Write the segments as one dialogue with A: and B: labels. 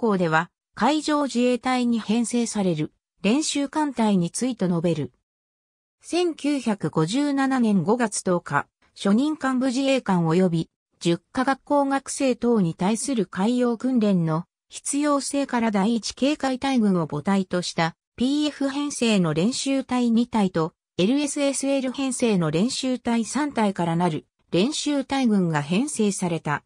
A: 校では、海上自衛隊に編成される練習艦隊について述べる。1957年5月10日、初任幹部自衛官及び、10科学校学生等に対する海洋訓練の必要性から第一警戒隊群を母体とした PF 編成の練習隊2隊と LSSL 編成の練習隊3隊からなる練習隊群が編成された。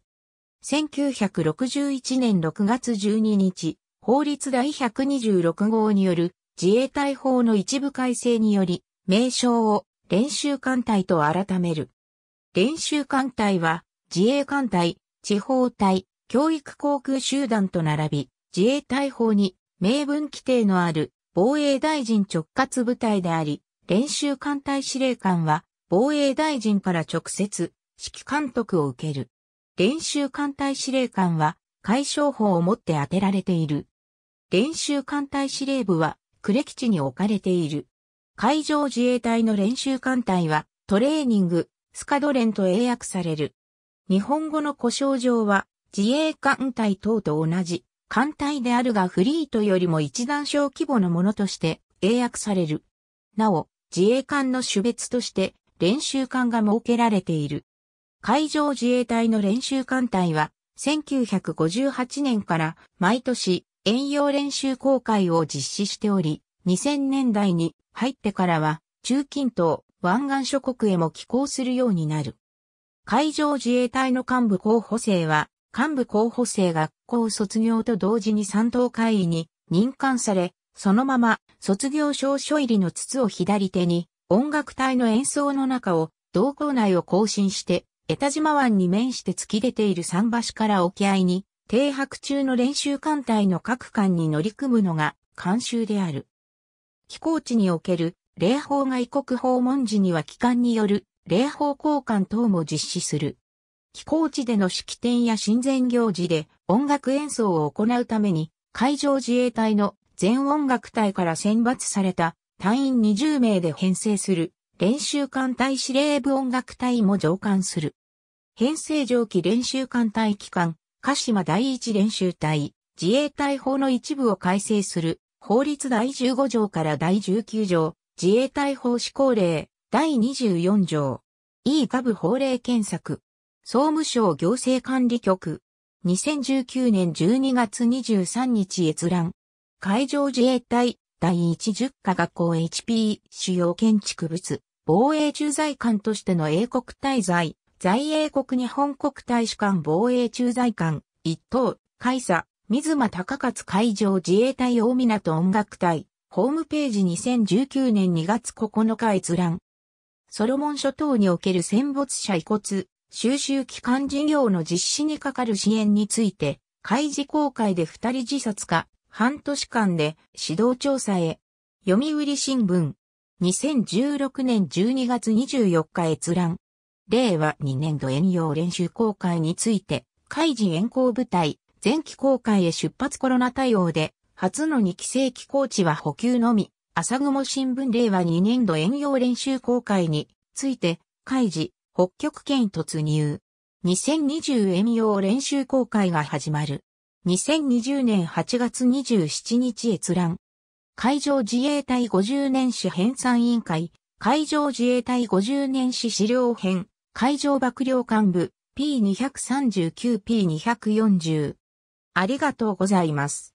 A: 1961年6月12日、法律第126号による自衛隊法の一部改正により、名称を練習艦隊と改める。練習艦隊は、自衛艦隊、地方隊、教育航空集団と並び、自衛隊法に明文規定のある防衛大臣直轄部隊であり、練習艦隊司令官は防衛大臣から直接指揮監督を受ける。練習艦隊司令官は、解消法を持って当てられている。練習艦隊司令部は、呉基地に置かれている。海上自衛隊の練習艦隊は、トレーニング、スカドレンと英訳される。日本語の故障上は、自衛艦隊等と同じ、艦隊であるがフリートよりも一段小規模のものとして英訳される。なお、自衛艦の種別として練習艦が設けられている。海上自衛隊の練習艦隊は、1958年から毎年遠洋練習公開を実施しており、2000年代に入ってからは中近東、湾岸諸国へも寄港するようになる。海上自衛隊の幹部候補生は、幹部候補生学校卒業と同時に三等会議に任官され、そのまま卒業証書入りの筒を左手に、音楽隊の演奏の中を同校内を更新して江田島湾に面して突き出ている桟橋から沖合に、停泊中の練習艦隊の各艦に乗り組むのが慣習である。飛行地における礼法外国訪問時には機関による礼法交換等も実施する。飛行地での式典や親善行事で音楽演奏を行うために海上自衛隊の全音楽隊から選抜された隊員20名で編成する練習艦隊司令部音楽隊も上官する。編成上記練習艦隊機関、鹿島第一練習隊、自衛隊法の一部を改正する、法律第15条から第19条、自衛隊法施行令、第24条、E 下部法令検索、総務省行政管理局、2019年12月23日閲覧、海上自衛隊第一十科学校 HP 主要建築物、防衛駐在官としての英国滞在、在英国日本国大使館防衛駐在官、一等、海佐、水間高勝海上自衛隊大港音楽隊、ホームページ2019年2月9日閲覧。ソロモン諸島における戦没者遺骨、収集機関事業の実施にかかる支援について、開示公開で二人自殺か、半年間で指導調査へ。読売新聞。2016年12月24日閲覧。令和2年度遠洋練習公開について、海事遠行部隊、前期公開へ出発コロナ対応で、初の2期正規コーチは補給のみ、朝雲新聞令和2年度遠洋練習公開について、海事、北極圏突入。2020遠洋練習公開が始まる。2020年8月27日閲覧。海上自衛隊50年史編纂委員会、海上自衛隊50年史資料編、海上幕僚幹部、P239P240。ありがとうございます。